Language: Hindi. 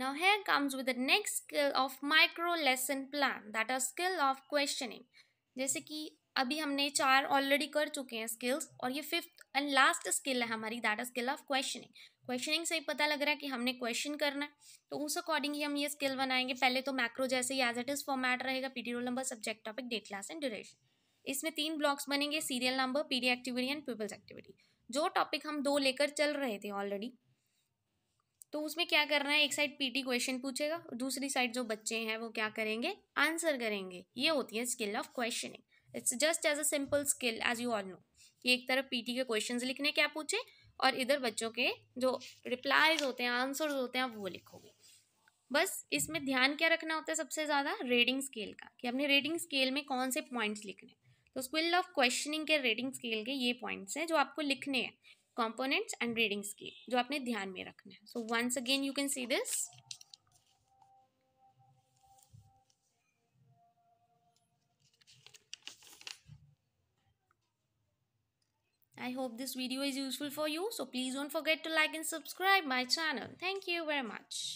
Now here comes with the next skill of micro lesson plan that is skill of questioning. जैसे कि अभी हमने चार ऑलरेडी कर चुके हैं स्किल्स और ये फिफ्थ एंड लास्ट स्किल है हमारी that is skill of questioning questioning से ही पता लग रहा है कि हमने क्वेश्चन करना है तो उस अकॉर्डिंग ही हम ये स्किल बनाएंगे पहले तो मैक्रो जैसे ही एज इट इज फॉर्मेट रहेगा the roll number subject topic date class and duration इसमें तीन ब्लॉक्स बनेंगे serial number the activity and peoples activity जो टॉपिक हम दो लेकर चल रहे थे ऑलरेडी तो उसमें क्या करना है एक साइड पीटी क्वेश्चन पूछेगा दूसरी साइड जो बच्चे हैं वो क्या करेंगे आंसर करेंगे ये होती है skill of questioning it's just as a simple skill as you all know कि एक तरफ पीटी के क्वेश्चंस लिखने क्या पूछे और इधर बच्चों के जो रिप्लाईज होते हैं आंसर्स होते हैं आप वो लिखोगे बस इसमें ध्यान क्या रखना होता है सबसे ज़्यादा रेडिंग स्केल का कि अपने रेडिंग स्केल में कौन से पॉइंट्स लिखने तो स्किल ऑफ क्वेश्चनिंग के रेडिंग स्केल के ये पॉइंट्स हैं जो आपको लिखने हैं कॉम्पोनेंट्स एंड ग्रेडिंग स्केल जो आपने ध्यान में रखना है so once again you can see this I hope this video is useful for you. So please don't forget to like and subscribe my channel. Thank you very much.